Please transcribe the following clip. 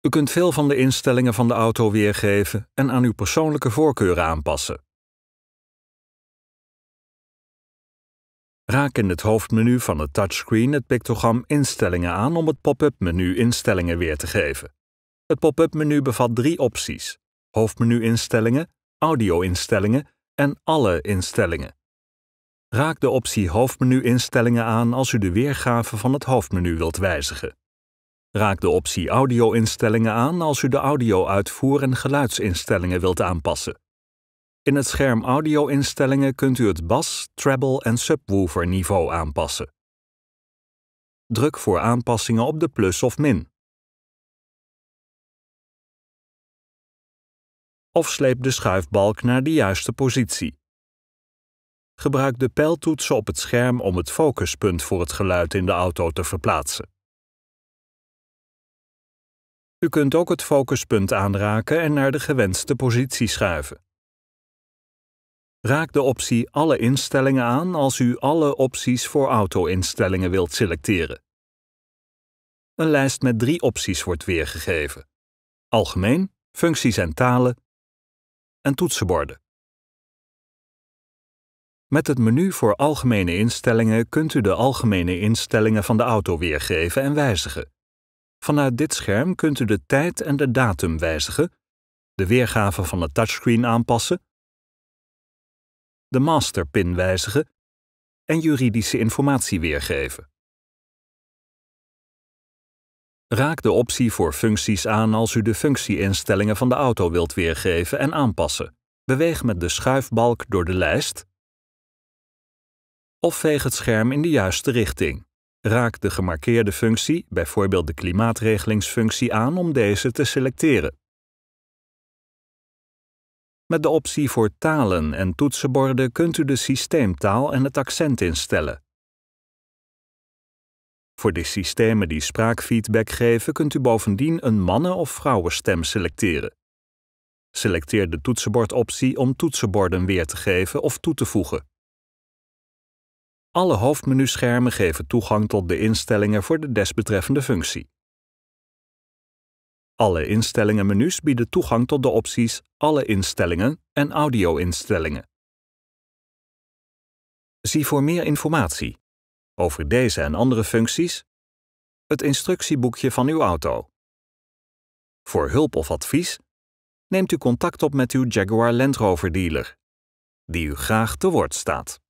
U kunt veel van de instellingen van de auto weergeven en aan uw persoonlijke voorkeuren aanpassen. Raak in het hoofdmenu van het touchscreen het pictogram Instellingen aan om het pop-up menu Instellingen weer te geven. Het pop-up menu bevat drie opties: hoofdmenu Instellingen, audio-instellingen en alle instellingen. Raak de optie hoofdmenu Instellingen aan als u de weergave van het hoofdmenu wilt wijzigen. Raak de optie audio-instellingen aan als u de audio-uitvoer- en geluidsinstellingen wilt aanpassen. In het scherm audio-instellingen kunt u het bas, treble en subwoofer niveau aanpassen. Druk voor aanpassingen op de plus of min. Of sleep de schuifbalk naar de juiste positie. Gebruik de pijltoetsen op het scherm om het focuspunt voor het geluid in de auto te verplaatsen. U kunt ook het focuspunt aanraken en naar de gewenste positie schuiven. Raak de optie Alle instellingen aan als u alle opties voor auto-instellingen wilt selecteren. Een lijst met drie opties wordt weergegeven. Algemeen, functies en talen en toetsenborden. Met het menu voor Algemene instellingen kunt u de algemene instellingen van de auto weergeven en wijzigen. Vanuit dit scherm kunt u de tijd en de datum wijzigen, de weergave van het touchscreen aanpassen, de masterpin wijzigen en juridische informatie weergeven. Raak de optie voor functies aan als u de functieinstellingen van de auto wilt weergeven en aanpassen. Beweeg met de schuifbalk door de lijst of veeg het scherm in de juiste richting. Raak de gemarkeerde functie, bijvoorbeeld de klimaatregelingsfunctie, aan om deze te selecteren. Met de optie voor talen en toetsenborden kunt u de systeemtaal en het accent instellen. Voor de systemen die spraakfeedback geven kunt u bovendien een mannen- of vrouwenstem selecteren. Selecteer de toetsenbordoptie om toetsenborden weer te geven of toe te voegen. Alle hoofdmenuschermen geven toegang tot de instellingen voor de desbetreffende functie. Alle instellingenmenu's bieden toegang tot de opties Alle instellingen en Audio-instellingen. Zie voor meer informatie over deze en andere functies het instructieboekje van uw auto. Voor hulp of advies neemt u contact op met uw Jaguar Land Rover dealer, die u graag te woord staat.